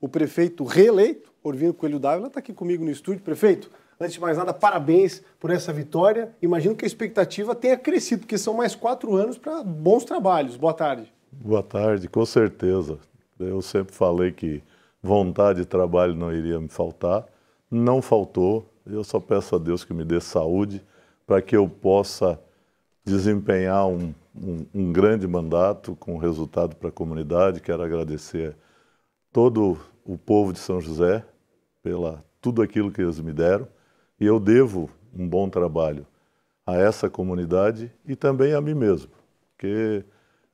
o prefeito reeleito, Orvino Coelho Dávila, está aqui comigo no estúdio. Prefeito, antes de mais nada, parabéns por essa vitória. Imagino que a expectativa tenha crescido, porque são mais quatro anos para bons trabalhos. Boa tarde. Boa tarde, com certeza. Eu sempre falei que vontade de trabalho não iria me faltar. Não faltou. Eu só peço a Deus que me dê saúde para que eu possa desempenhar um, um, um grande mandato com resultado para a comunidade. Quero agradecer a todo o povo de São José pela tudo aquilo que eles me deram e eu devo um bom trabalho a essa comunidade e também a mim mesmo, porque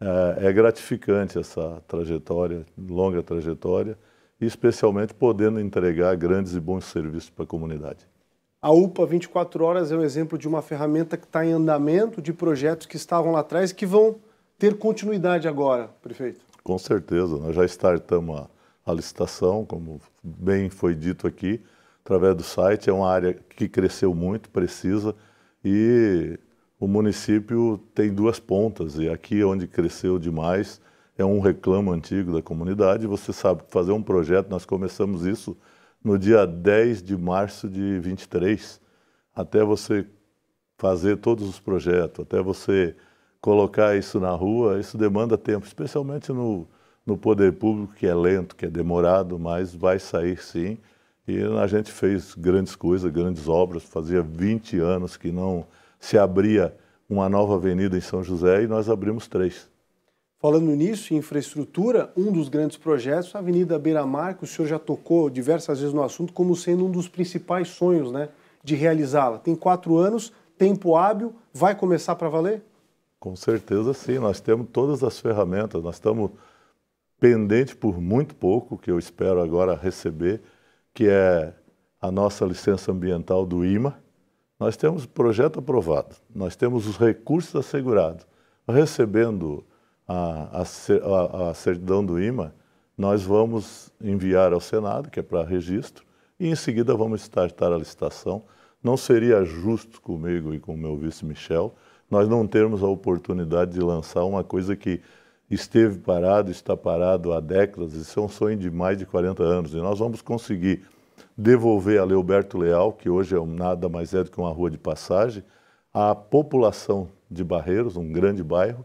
é, é gratificante essa trajetória, longa trajetória, e especialmente podendo entregar grandes e bons serviços para a comunidade. A UPA 24 Horas é um exemplo de uma ferramenta que está em andamento, de projetos que estavam lá atrás e que vão ter continuidade agora, prefeito. Com certeza, nós já estartamos a licitação, como bem foi dito aqui, através do site. É uma área que cresceu muito, precisa, e o município tem duas pontas, e aqui é onde cresceu demais é um reclamo antigo da comunidade. Você sabe fazer um projeto, nós começamos isso no dia 10 de março de 23, até você fazer todos os projetos, até você colocar isso na rua, isso demanda tempo, especialmente no no poder público, que é lento, que é demorado, mas vai sair sim. E a gente fez grandes coisas, grandes obras. Fazia 20 anos que não se abria uma nova avenida em São José e nós abrimos três. Falando nisso, em infraestrutura, um dos grandes projetos, a Avenida Beira Mar, que o senhor já tocou diversas vezes no assunto, como sendo um dos principais sonhos né, de realizá-la. Tem quatro anos, tempo hábil, vai começar para valer? Com certeza sim, nós temos todas as ferramentas, nós estamos pendente por muito pouco, que eu espero agora receber, que é a nossa licença ambiental do IMA. Nós temos o projeto aprovado, nós temos os recursos assegurados. Recebendo a, a, a certidão do IMA, nós vamos enviar ao Senado, que é para registro, e em seguida vamos startar a licitação. Não seria justo comigo e com o meu vice Michel nós não termos a oportunidade de lançar uma coisa que esteve parado, está parado há décadas, isso é um sonho de mais de 40 anos, e nós vamos conseguir devolver a Leoberto Leal, que hoje é nada mais é do que uma rua de passagem, à população de Barreiros, um grande bairro,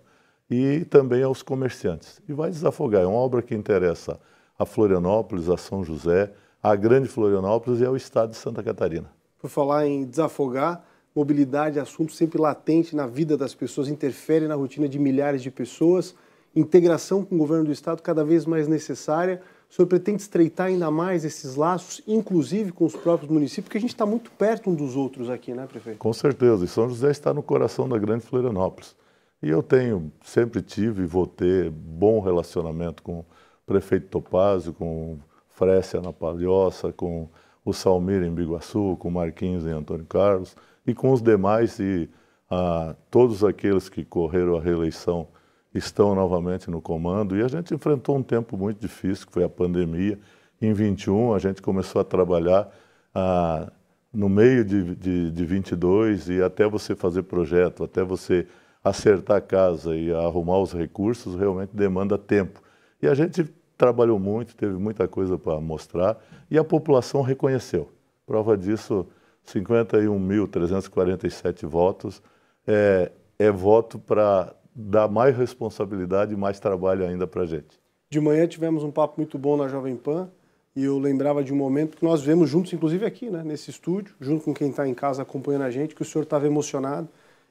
e também aos comerciantes. E vai desafogar, é uma obra que interessa a Florianópolis, a São José, a Grande Florianópolis e ao estado de Santa Catarina. Por falar em desafogar, mobilidade é assunto sempre latente na vida das pessoas, interfere na rotina de milhares de pessoas integração com o governo do Estado cada vez mais necessária. O senhor pretende estreitar ainda mais esses laços, inclusive com os próprios municípios, porque a gente está muito perto um dos outros aqui, né, prefeito? Com certeza. E São José está no coração da grande Florianópolis. E eu tenho, sempre tive e vou ter bom relacionamento com o prefeito Topazio, com o Frécia na Palhoça, com o Salmir em Biguaçu, com o Marquinhos em Antônio Carlos e com os demais e ah, todos aqueles que correram a reeleição estão novamente no comando e a gente enfrentou um tempo muito difícil, que foi a pandemia. Em 21 a gente começou a trabalhar ah, no meio de, de, de 22 e até você fazer projeto, até você acertar a casa e arrumar os recursos realmente demanda tempo. E a gente trabalhou muito, teve muita coisa para mostrar e a população reconheceu. Prova disso, 51.347 votos é, é voto para dá mais responsabilidade e mais trabalho ainda para a gente. De manhã tivemos um papo muito bom na Jovem Pan e eu lembrava de um momento que nós vemos juntos, inclusive aqui, né, nesse estúdio, junto com quem está em casa acompanhando a gente, que o senhor estava emocionado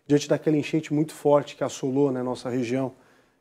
diante daquela enchente muito forte que assolou né, nossa região.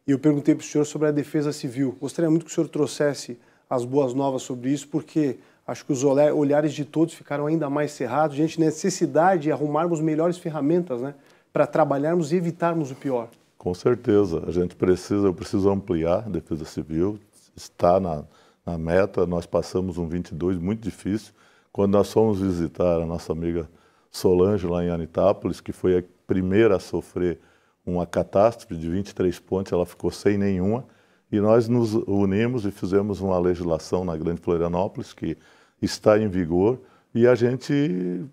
E eu perguntei para o senhor sobre a defesa civil. Gostaria muito que o senhor trouxesse as boas novas sobre isso, porque acho que os olhares de todos ficaram ainda mais cerrados diante da necessidade de arrumarmos melhores ferramentas né, para trabalharmos e evitarmos o pior. Com certeza, a gente precisa, eu preciso ampliar a defesa civil, está na, na meta, nós passamos um 22 muito difícil. Quando nós fomos visitar a nossa amiga Solange lá em Anitápolis, que foi a primeira a sofrer uma catástrofe de 23 pontes, ela ficou sem nenhuma, e nós nos unimos e fizemos uma legislação na Grande Florianópolis que está em vigor, e a gente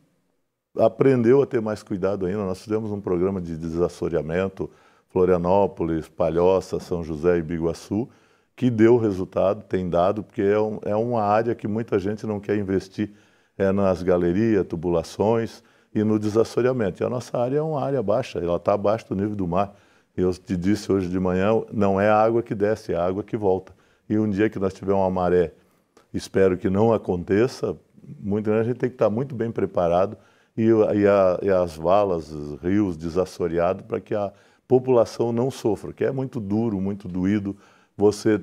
aprendeu a ter mais cuidado ainda. Nós fizemos um programa de desassoreamento, Florianópolis, Palhoça, São José e Biguaçu, que deu resultado, tem dado, porque é, um, é uma área que muita gente não quer investir é nas galerias, tubulações e no desassoreamento. E a nossa área é uma área baixa, ela está abaixo do nível do mar. Eu te disse hoje de manhã, não é a água que desce, é a água que volta. E um dia que nós tivermos uma maré, espero que não aconteça, muito a gente tem que estar tá muito bem preparado e, e, a, e as valas, rios desassoreados para que a, população não sofra, que é muito duro, muito doído. Você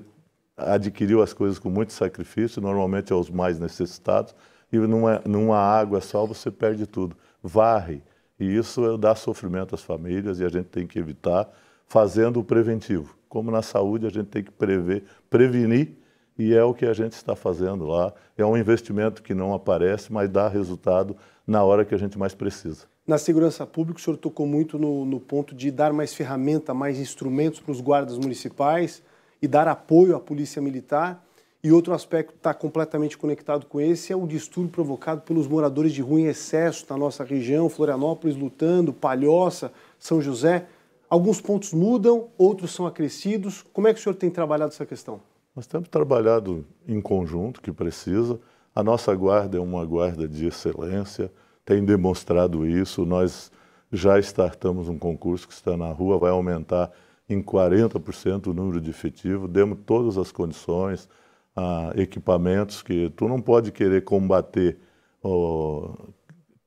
adquiriu as coisas com muito sacrifício, normalmente aos é mais necessitados, e numa, é, numa água é só você perde tudo. Varre. E isso dá sofrimento às famílias e a gente tem que evitar fazendo o preventivo. Como na saúde, a gente tem que prever, prevenir, e é o que a gente está fazendo lá. É um investimento que não aparece, mas dá resultado na hora que a gente mais precisa. Na segurança pública, o senhor tocou muito no, no ponto de dar mais ferramenta, mais instrumentos para os guardas municipais e dar apoio à polícia militar. E outro aspecto que está completamente conectado com esse é o distúrbio provocado pelos moradores de rua em excesso na nossa região, Florianópolis lutando, Palhoça, São José. Alguns pontos mudam, outros são acrescidos. Como é que o senhor tem trabalhado essa questão? Nós temos trabalhado em conjunto, que precisa. A nossa guarda é uma guarda de excelência, tem demonstrado isso. Nós já startamos um concurso que está na rua, vai aumentar em 40% o número de efetivo. Demos todas as condições, ah, equipamentos que tu não pode querer combater o,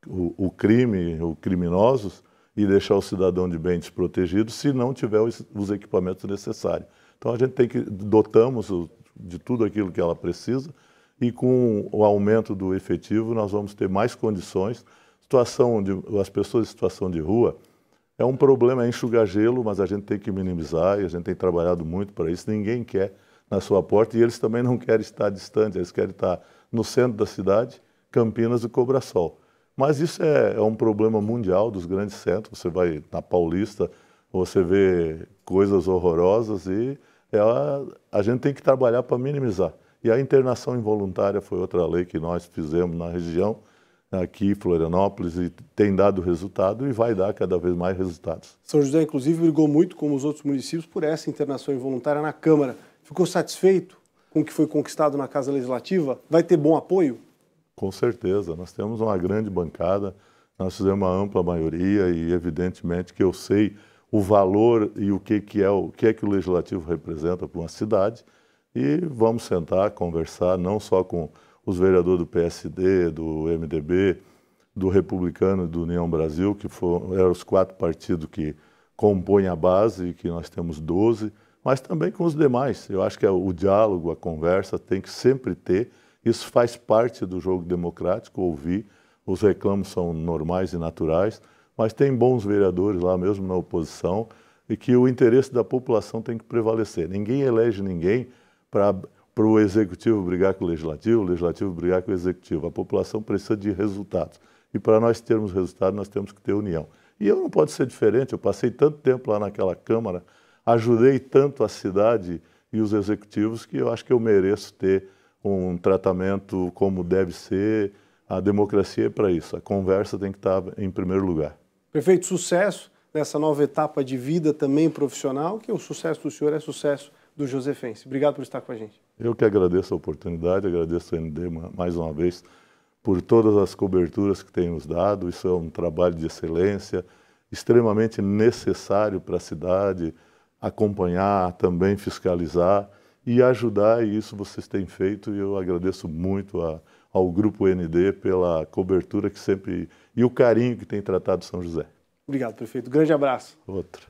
o, crime, os criminosos e deixar o cidadão de bem desprotegido se não tiver os, os equipamentos necessários. Então a gente tem que dotamos de tudo aquilo que ela precisa e com o aumento do efetivo nós vamos ter mais condições. Situação de as pessoas em situação de rua é um problema, é enxugar gelo, mas a gente tem que minimizar e a gente tem trabalhado muito para isso. Ninguém quer na sua porta e eles também não querem estar distantes, eles querem estar no centro da cidade, Campinas e Cobra Sol. Mas isso é, é um problema mundial dos grandes centros. Você vai na Paulista, você vê coisas horrorosas e é a gente tem que trabalhar para minimizar. E a internação involuntária foi outra lei que nós fizemos na região, aqui Florianópolis e tem dado resultado e vai dar cada vez mais resultados. São José, inclusive, brigou muito, como os outros municípios, por essa internação involuntária na Câmara. Ficou satisfeito com o que foi conquistado na Casa Legislativa? Vai ter bom apoio? Com certeza. Nós temos uma grande bancada, nós fizemos uma ampla maioria e, evidentemente, que eu sei o valor e o que, que, é, o que, é que o Legislativo representa para uma cidade e vamos sentar, conversar, não só com os vereadores do PSD, do MDB, do Republicano e do União Brasil, que foram eram os quatro partidos que compõem a base, e que nós temos 12, mas também com os demais. Eu acho que é o diálogo, a conversa tem que sempre ter, isso faz parte do jogo democrático, ouvir, os reclamos são normais e naturais, mas tem bons vereadores lá mesmo na oposição e que o interesse da população tem que prevalecer. Ninguém elege ninguém para o executivo brigar com o legislativo, o legislativo brigar com o executivo. A população precisa de resultados. E para nós termos resultado, nós temos que ter união. E eu não pode ser diferente, eu passei tanto tempo lá naquela Câmara, ajudei tanto a cidade e os executivos que eu acho que eu mereço ter um tratamento como deve ser. A democracia é para isso, a conversa tem que estar tá em primeiro lugar. Prefeito, sucesso nessa nova etapa de vida também profissional, que o sucesso do senhor é sucesso do Josefense. Obrigado por estar com a gente. Eu que agradeço a oportunidade, agradeço ao ND mais uma vez por todas as coberturas que tem nos dado. Isso é um trabalho de excelência, extremamente necessário para a cidade acompanhar, também fiscalizar e ajudar, e isso vocês têm feito, e eu agradeço muito a, ao Grupo ND pela cobertura que sempre e o carinho que tem tratado São José. Obrigado, prefeito. Grande abraço. Outro.